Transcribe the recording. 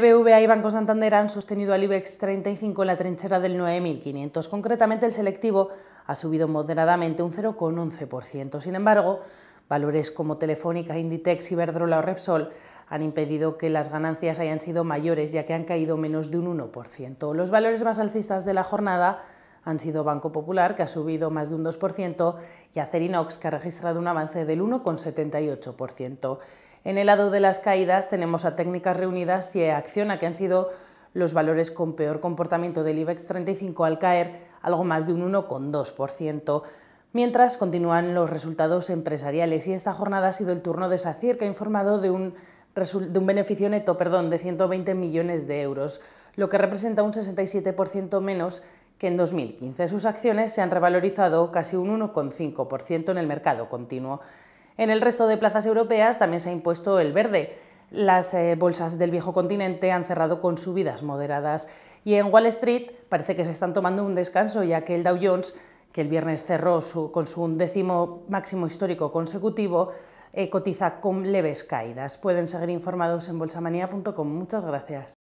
BBVA y Banco Santander han sostenido al IBEX 35 en la trinchera del 9.500. Concretamente, el selectivo ha subido moderadamente un 0,11%. Sin embargo, valores como Telefónica, Inditex, Iberdrola o Repsol han impedido que las ganancias hayan sido mayores, ya que han caído menos de un 1%. Los valores más alcistas de la jornada han sido Banco Popular, que ha subido más de un 2%, y Acerinox, que ha registrado un avance del 1,78%. En el lado de las caídas tenemos a técnicas reunidas y a Acciona, que han sido los valores con peor comportamiento del IBEX 35 al caer algo más de un 1,2%. Mientras continúan los resultados empresariales y esta jornada ha sido el turno de SACIR, que ha informado de un, de un beneficio neto perdón, de 120 millones de euros, lo que representa un 67% menos que en 2015. Sus acciones se han revalorizado casi un 1,5% en el mercado continuo. En el resto de plazas europeas también se ha impuesto el verde. Las eh, bolsas del viejo continente han cerrado con subidas moderadas y en Wall Street parece que se están tomando un descanso ya que el Dow Jones, que el viernes cerró con su décimo máximo histórico consecutivo, eh, cotiza con leves caídas. Pueden seguir informados en bolsamanía.com. Muchas gracias.